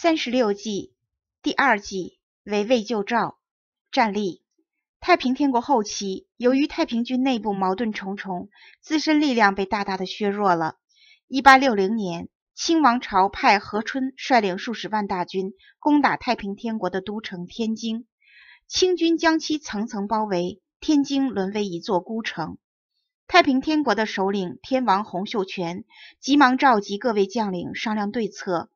三十六计，第二计围魏救赵。战例：太平天国后期，由于太平军内部矛盾重重，自身力量被大大的削弱了。一八六零年，清王朝派何春率领数十万大军攻打太平天国的都城天津，清军将其层层包围，天津沦为一座孤城。太平天国的首领天王洪秀全急忙召集各位将领商量对策。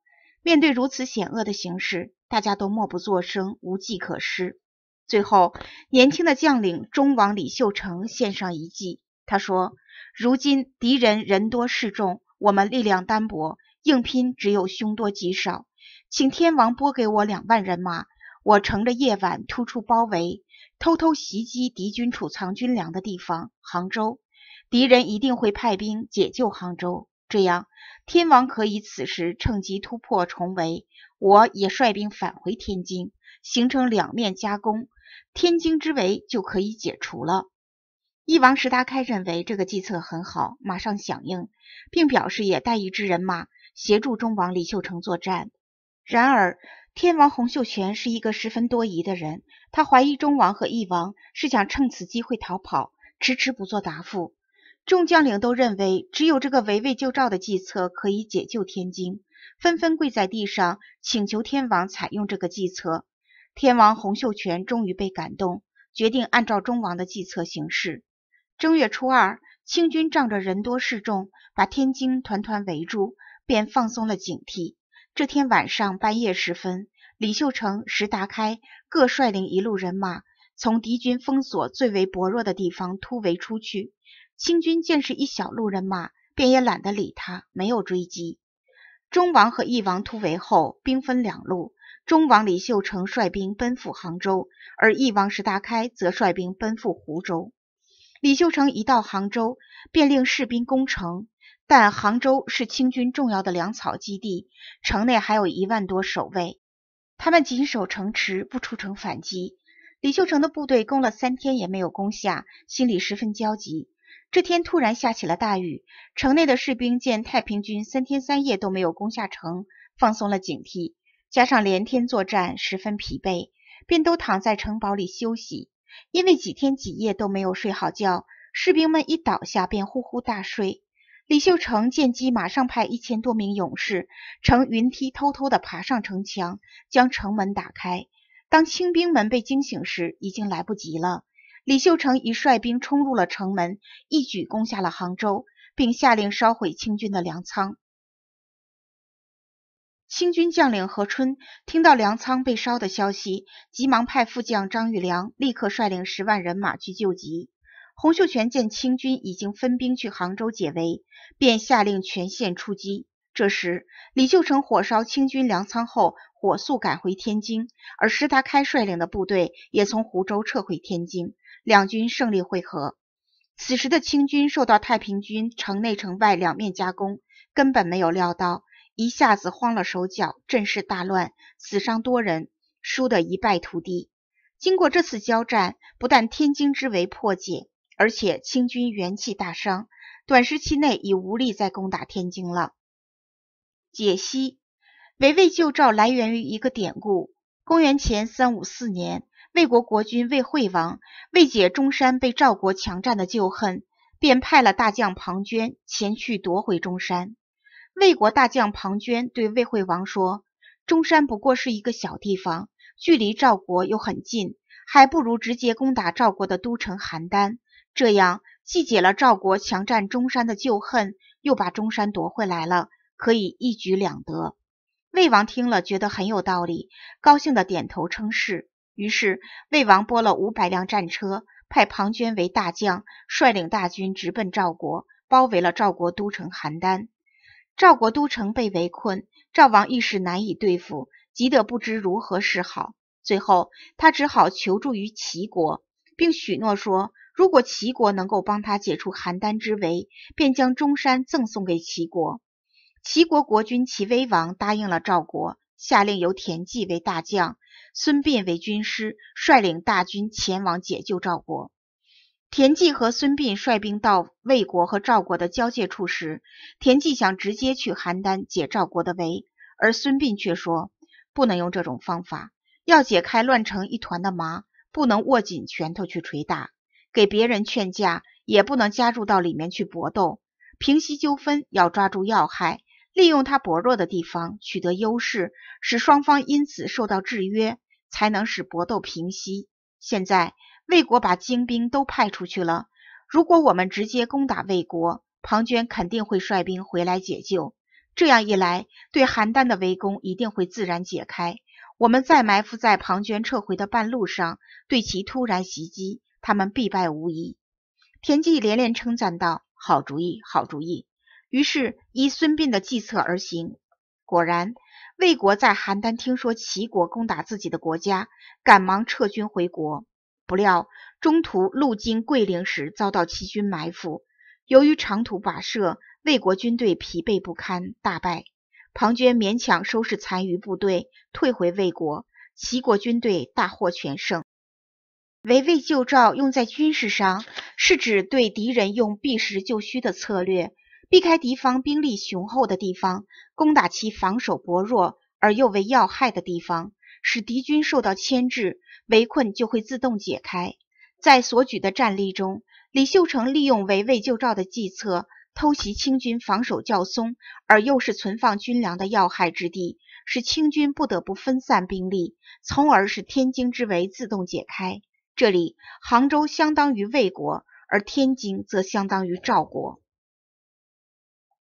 面对如此险恶的形势，大家都默不作声，无计可施。最后，年轻的将领忠王李秀成献上一计。他说：“如今敌人人多势众，我们力量单薄，硬拼只有凶多吉少。请天王拨给我两万人马，我乘着夜晚突出包围，偷偷袭击敌军储藏军粮的地方——杭州。敌人一定会派兵解救杭州。”这样，天王可以此时趁机突破重围，我也率兵返回天津，形成两面夹攻，天津之围就可以解除了。翼王石达开认为这个计策很好，马上响应，并表示也带一支人马协助中王李秀成作战。然而，天王洪秀全是一个十分多疑的人，他怀疑中王和翼王是想趁此机会逃跑，迟迟不做答复。众将领都认为，只有这个围魏救赵的计策可以解救天津，纷纷跪在地上请求天王采用这个计策。天王洪秀全终于被感动，决定按照忠王的计策行事。正月初二，清军仗着人多势众，把天津团团围住，便放松了警惕。这天晚上，半夜时分，李秀成、石达开各率领一路人马。从敌军封锁最为薄弱的地方突围出去。清军见是一小路人马，便也懒得理他，没有追击。忠王和义王突围后，兵分两路。忠王李秀成率兵奔赴杭州，而义王石达开则率兵奔赴湖州。李秀成一到杭州，便令士兵攻城。但杭州是清军重要的粮草基地，城内还有一万多守卫，他们紧守城池，不出城反击。李秀成的部队攻了三天也没有攻下，心里十分焦急。这天突然下起了大雨，城内的士兵见太平军三天三夜都没有攻下城，放松了警惕，加上连天作战十分疲惫，便都躺在城堡里休息。因为几天几夜都没有睡好觉，士兵们一倒下便呼呼大睡。李秀成见机，马上派一千多名勇士乘云梯偷偷地爬上城墙，将城门打开。当清兵们被惊醒时，已经来不及了。李秀成已率兵冲入了城门，一举攻下了杭州，并下令烧毁清军的粮仓。清军将领何春听到粮仓被烧的消息，急忙派副将张玉良立刻率领十万人马去救急。洪秀全见清军已经分兵去杭州解围，便下令全线出击。这时，李秀成火烧清军粮仓后，火速赶回天津，而石达开率领的部队也从湖州撤回天津，两军胜利会合。此时的清军受到太平军城内城外两面夹攻，根本没有料到，一下子慌了手脚，阵势大乱，死伤多人，输得一败涂地。经过这次交战，不但天津之围破解，而且清军元气大伤，短时期内已无力再攻打天津了。解析“围魏救赵”来源于一个典故。公元前三五四年，魏国国君魏惠王为解中山被赵国强占的旧恨，便派了大将庞涓前去夺回中山。魏国大将庞涓对魏惠王说：“中山不过是一个小地方，距离赵国又很近，还不如直接攻打赵国的都城邯郸。这样既解了赵国强占中山的旧恨，又把中山夺回来了。”可以一举两得。魏王听了，觉得很有道理，高兴的点头称是。于是，魏王拨了五百辆战车，派庞涓为大将，率领大军直奔赵国，包围了赵国都城邯郸。赵国都城被围困，赵王一时难以对付，急得不知如何是好。最后，他只好求助于齐国，并许诺说，如果齐国能够帮他解除邯郸之围，便将中山赠送给齐国。齐国国君齐威王答应了赵国，下令由田忌为大将，孙膑为军师，率领大军前往解救赵国。田忌和孙膑率兵到魏国和赵国的交界处时，田忌想直接去邯郸解赵国的围，而孙膑却说不能用这种方法，要解开乱成一团的麻，不能握紧拳头去捶打，给别人劝架，也不能加入到里面去搏斗，平息纠纷要抓住要害。利用他薄弱的地方取得优势，使双方因此受到制约，才能使搏斗平息。现在魏国把精兵都派出去了，如果我们直接攻打魏国，庞涓肯定会率兵回来解救。这样一来，对邯郸的围攻一定会自然解开。我们再埋伏在庞涓撤回的半路上，对其突然袭击，他们必败无疑。田忌连连称赞道：“好主意，好主意。”于是依孙膑的计策而行，果然，魏国在邯郸听说齐国攻打自己的国家，赶忙撤军回国。不料中途路经桂陵时遭到齐军埋伏，由于长途跋涉，魏国军队疲惫不堪，大败。庞涓勉强收拾残余部队退回魏国，齐国军队大获全胜。围魏救赵用在军事上是指对敌人用避实就虚的策略。避开敌方兵力雄厚的地方，攻打其防守薄弱而又为要害的地方，使敌军受到牵制，围困就会自动解开。在所举的战例中，李秀成利用围魏救赵的计策，偷袭清军防守较松而又是存放军粮的要害之地，使清军不得不分散兵力，从而使天津之围自动解开。这里，杭州相当于魏国，而天津则相当于赵国。